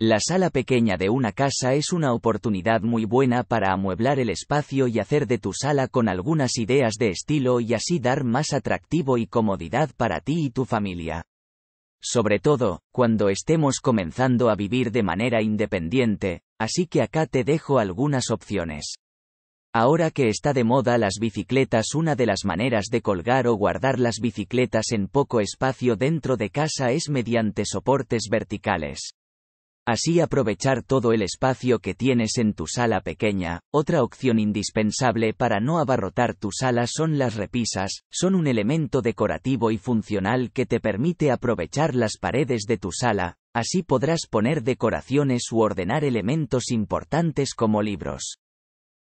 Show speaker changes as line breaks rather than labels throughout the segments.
La sala pequeña de una casa es una oportunidad muy buena para amueblar el espacio y hacer de tu sala con algunas ideas de estilo y así dar más atractivo y comodidad para ti y tu familia. Sobre todo, cuando estemos comenzando a vivir de manera independiente, así que acá te dejo algunas opciones. Ahora que está de moda las bicicletas, una de las maneras de colgar o guardar las bicicletas en poco espacio dentro de casa es mediante soportes verticales. Así aprovechar todo el espacio que tienes en tu sala pequeña. Otra opción indispensable para no abarrotar tu sala son las repisas, son un elemento decorativo y funcional que te permite aprovechar las paredes de tu sala, así podrás poner decoraciones u ordenar elementos importantes como libros.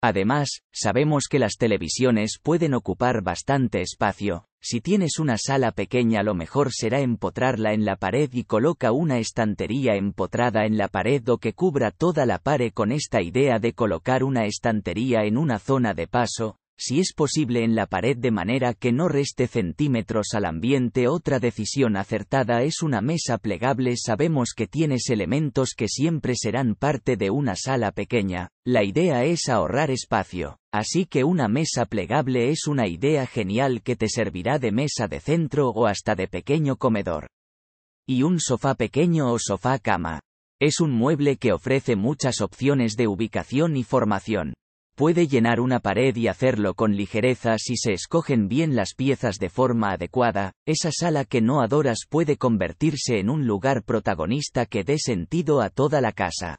Además, sabemos que las televisiones pueden ocupar bastante espacio, si tienes una sala pequeña lo mejor será empotrarla en la pared y coloca una estantería empotrada en la pared o que cubra toda la pared con esta idea de colocar una estantería en una zona de paso, si es posible en la pared de manera que no reste centímetros al ambiente. Otra decisión acertada es una mesa plegable. Sabemos que tienes elementos que siempre serán parte de una sala pequeña. La idea es ahorrar espacio. Así que una mesa plegable es una idea genial que te servirá de mesa de centro o hasta de pequeño comedor. Y un sofá pequeño o sofá cama. Es un mueble que ofrece muchas opciones de ubicación y formación puede llenar una pared y hacerlo con ligereza si se escogen bien las piezas de forma adecuada, esa sala que no adoras puede convertirse en un lugar protagonista que dé sentido a toda la casa.